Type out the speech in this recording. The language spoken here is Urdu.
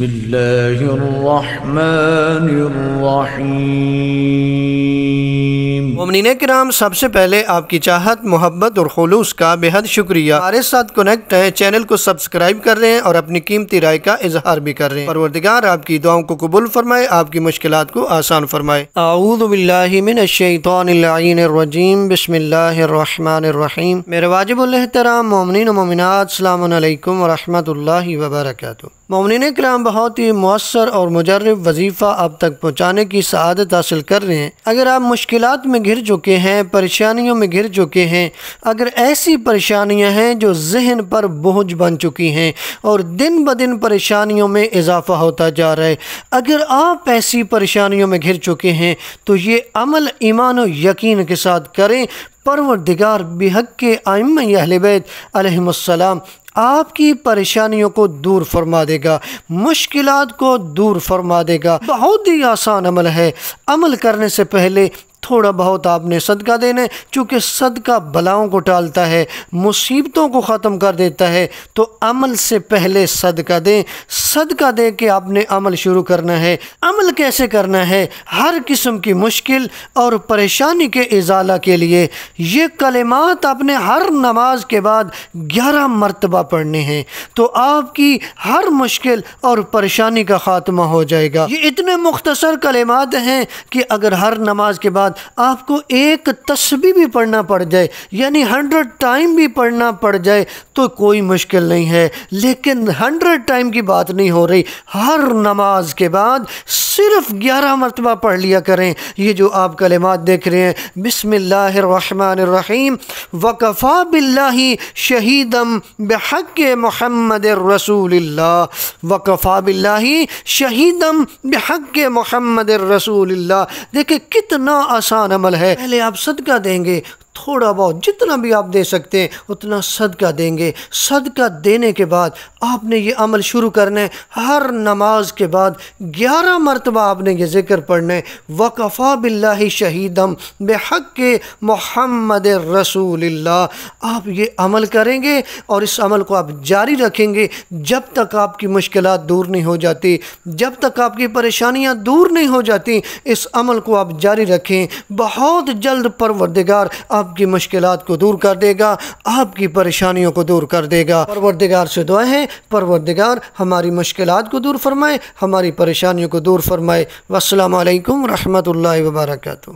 بسم الرحمن الرحیم ممنین کرام سب سے پہلے آپ کی چاہت محبت اور خلوص کا بہت شکریہ ہمارے ساتھ کنیکٹ ہے چینل کو سبسکرائب کر رہے ہیں اور اپنی قیمتی رائے کا اظہار بھی کر رہے ہیں پروردگار آپ کی دعاؤں کو قبول فرمائے آپ کی مشکلات کو آسان فرمائے اعوذ باللہ من الشیطان العین الرجیم بسم اللہ الرحمن الرحیم میرے واجب اللہ و مومنات السلام علیکم ورحمت اللہ وبرکاتہ مومنین کرام بہت ہی مؤثر اور مجرب وظیفہ آپ تک پہنچانے کی سعادت حاصل کر رہے ہیں اگر آپ مشکلات میں گھر چکے ہیں پریشانیوں میں گھر چکے ہیں اگر ایسی پریشانیاں ہیں جو ذہن پر بوجھ بن چکی ہیں اور دن بدن پریشانیوں میں اضافہ ہوتا جا رہا ہے اگر آپ ایسی پریشانیوں میں گھر چکے ہیں تو یہ عمل ایمان و یقین کے ساتھ کریں پروردگار بحق کے آئمہ اہل بیت علیہ السلام آپ کی پریشانیوں کو دور فرما دے گا مشکلات کو دور فرما دے گا بہت ہی آسان عمل ہے عمل کرنے سے پہلے تھوڑا بہت آپ نے صدقہ دینا ہے چونکہ صدقہ بلاؤں کو ٹالتا ہے مصیبتوں کو ختم کر دیتا ہے تو عمل سے پہلے صدقہ دیں صدقہ دے کے آپ نے عمل شروع کرنا ہے عمل کیسے کرنا ہے ہر قسم کی مشکل اور پریشانی کے ازالہ کے لیے یہ کلمات آپ نے ہر نماز کے بعد گیارہ مرتبہ پڑھنے ہیں تو آپ کی ہر مشکل اور پریشانی کا خاتمہ ہو جائے گا یہ اتنے مختصر کلمات ہیں کہ اگر ہر نماز کے بعد بعد آپ کو ایک تسبیح بھی پڑھنا پڑ جائے یعنی ہنڈریڈ ٹائم بھی پڑھنا پڑ جائے تو کوئی مشکل نہیں ہے لیکن ہنڈریڈ ٹائم کی بات نہیں ہو رہی ہر نماز کے بعد صرف گیارہ مرتبہ پڑھ لیا کریں یہ جو آپ کلمات دیکھ رہے ہیں بسم اللہ الرحمن الرحیم باللہ شہیدم بحق محمد رسول اللہ وقفہ باللہ شہیدم بحق محمد رسول اللہ دیکھیں کتنا آسان عمل ہے پہلے آپ صدقہ دیں گے تھوڑا بہت جتنا بھی آپ دے سکتے ہیں اتنا صدقہ دیں گے صدقہ دینے کے بعد آپ نے یہ عمل شروع کرنا ہے ہر نماز کے بعد گیارہ مرتبہ آپ نے یہ ذکر پڑھنا ہے وقفہ بلّہ شہیدم بے حق کے محمد رسول اللہ آپ یہ عمل کریں گے اور اس عمل کو آپ جاری رکھیں گے جب تک آپ کی مشکلات دور نہیں ہو جاتی جب تک آپ کی پریشانیاں دور نہیں ہو جاتی اس عمل کو آپ جاری رکھیں بہت جلد پروردگار آپ آپ کی مشکلات کو دور کر دے گا آپ کی پریشانیوں کو دور کر دے گا پروردگار سے دعا ہے پروردگار ہماری مشکلات کو دور فرمائے ہماری پریشانیوں کو دور فرمائے والسلام علیکم و اللہ وبرکاتہ